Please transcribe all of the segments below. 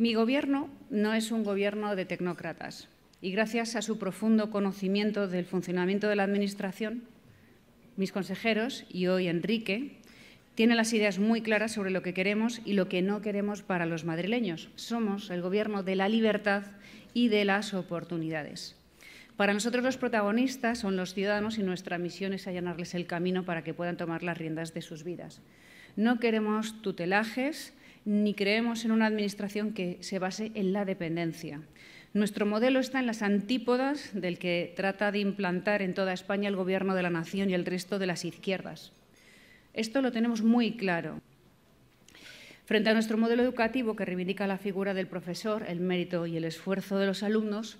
Mi gobierno no es un gobierno de tecnócratas y gracias a su profundo conocimiento del funcionamiento de la Administración, mis consejeros y hoy Enrique tienen las ideas muy claras sobre lo que queremos y lo que no queremos para los madrileños. Somos el gobierno de la libertad y de las oportunidades. Para nosotros los protagonistas son los ciudadanos y nuestra misión es allanarles el camino para que puedan tomar las riendas de sus vidas. No queremos tutelajes, ni creemos en una administración que se base en la dependencia. Nuestro modelo está en las antípodas del que trata de implantar en toda España el Gobierno de la Nación y el resto de las izquierdas. Esto lo tenemos muy claro. Frente a nuestro modelo educativo que reivindica la figura del profesor, el mérito y el esfuerzo de los alumnos,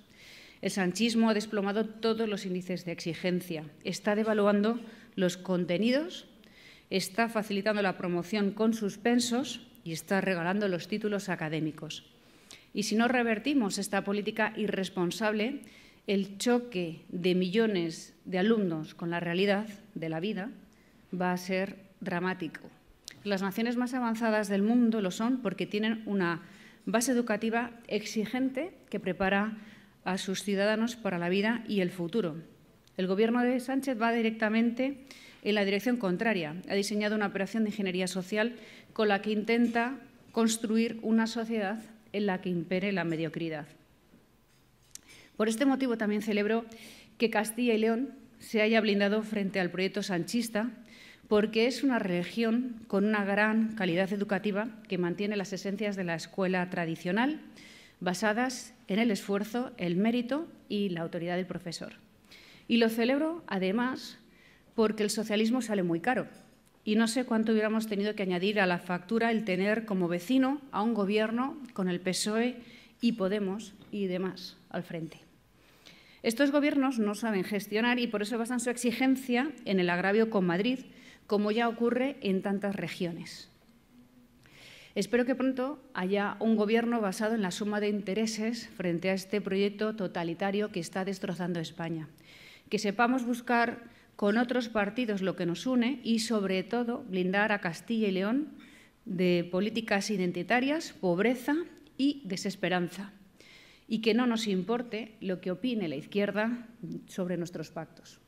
el sanchismo ha desplomado todos los índices de exigencia, está devaluando los contenidos, está facilitando la promoción con suspensos y está regalando los títulos académicos. Y si no revertimos esta política irresponsable, el choque de millones de alumnos con la realidad de la vida va a ser dramático. Las naciones más avanzadas del mundo lo son porque tienen una base educativa exigente que prepara a sus ciudadanos para la vida y el futuro. El Gobierno de Sánchez va directamente en la dirección contraria. Ha diseñado una operación de ingeniería social con la que intenta construir una sociedad en la que impere la mediocridad. Por este motivo también celebro que Castilla y León se haya blindado frente al proyecto sanchista, porque es una región con una gran calidad educativa que mantiene las esencias de la escuela tradicional, basadas en el esfuerzo, el mérito y la autoridad del profesor. Y lo celebro, además, porque el socialismo sale muy caro. Y no sé cuánto hubiéramos tenido que añadir a la factura el tener como vecino a un gobierno con el PSOE y Podemos y demás al frente. Estos gobiernos no saben gestionar y por eso basan su exigencia en el agravio con Madrid, como ya ocurre en tantas regiones. Espero que pronto haya un gobierno basado en la suma de intereses frente a este proyecto totalitario que está destrozando España. Que sepamos buscar con otros partidos lo que nos une y, sobre todo, blindar a Castilla y León de políticas identitarias, pobreza y desesperanza. Y que no nos importe lo que opine la izquierda sobre nuestros pactos.